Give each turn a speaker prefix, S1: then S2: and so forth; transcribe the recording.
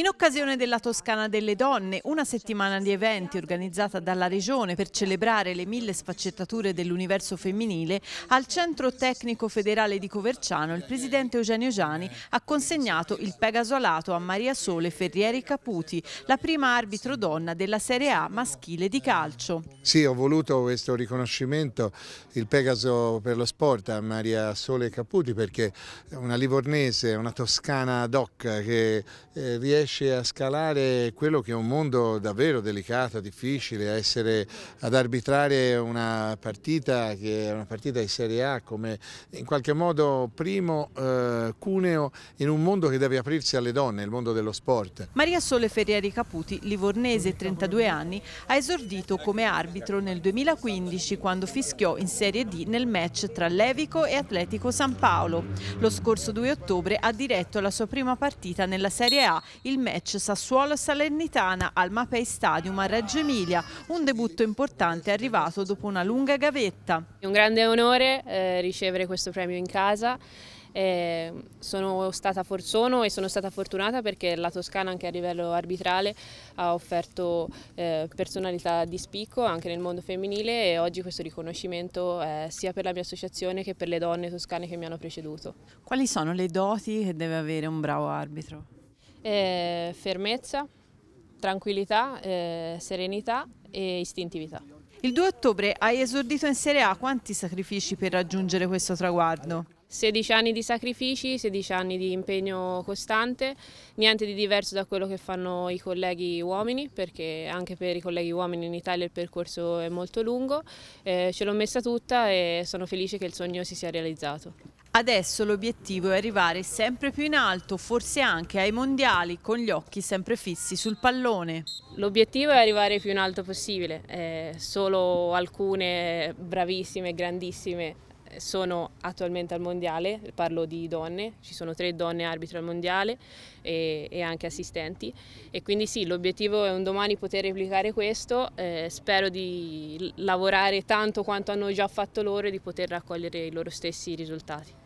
S1: In occasione della Toscana delle Donne, una settimana di eventi organizzata dalla Regione per celebrare le mille sfaccettature dell'universo femminile, al Centro Tecnico Federale di Coverciano il presidente Eugenio Giani ha consegnato il Pegaso Alato a Maria Sole Ferrieri Caputi, la prima arbitro donna della Serie A maschile di calcio.
S2: Sì, ho voluto questo riconoscimento, il Pegaso per lo sport a Maria Sole Caputi perché una livornese, una toscana doc che eh, riesce riesce a scalare quello che è un mondo davvero delicato, difficile, essere, ad arbitrare una partita che è una partita di Serie A come in qualche modo primo eh, cuneo in un mondo che deve aprirsi alle donne, il mondo dello sport.
S1: Maria Sole Ferrieri Caputi, livornese, 32 anni, ha esordito come arbitro nel 2015 quando fischiò in Serie D nel match tra Levico e Atletico San Paolo. Lo scorso 2 ottobre ha diretto la sua prima partita nella Serie A, il match Sassuolo-Salernitana al Mapei Stadium a Reggio Emilia, un debutto importante arrivato dopo una lunga gavetta.
S3: È un grande onore eh, ricevere questo premio in casa. Eh, sono stata forzono e sono stata fortunata perché la Toscana anche a livello arbitrale ha offerto eh, personalità di spicco anche nel mondo femminile e oggi questo riconoscimento è eh, sia per la mia associazione che per le donne toscane che mi hanno preceduto.
S1: Quali sono le doti che deve avere un bravo arbitro?
S3: eh, fermezza, tranquillità, eh, serenità e istintività.
S1: Il 2 ottobre hai esordito in Serie A, quanti sacrifici per raggiungere questo traguardo?
S3: 16 anni di sacrifici, 16 anni di impegno costante, niente di diverso da quello che fanno i colleghi uomini, perché anche per i colleghi uomini in Italia il percorso è molto lungo, eh, ce l'ho messa tutta e sono felice che il sogno si sia realizzato.
S1: Adesso l'obiettivo è arrivare sempre più in alto, forse anche ai mondiali, con gli occhi sempre fissi sul pallone.
S3: L'obiettivo è arrivare più in alto possibile, eh, solo alcune bravissime, grandissime eh, sono attualmente al mondiale, parlo di donne, ci sono tre donne arbitro al mondiale e, e anche assistenti e quindi sì, l'obiettivo è un domani poter replicare questo, eh, spero di lavorare tanto quanto hanno già fatto loro e di poter raccogliere i loro stessi risultati.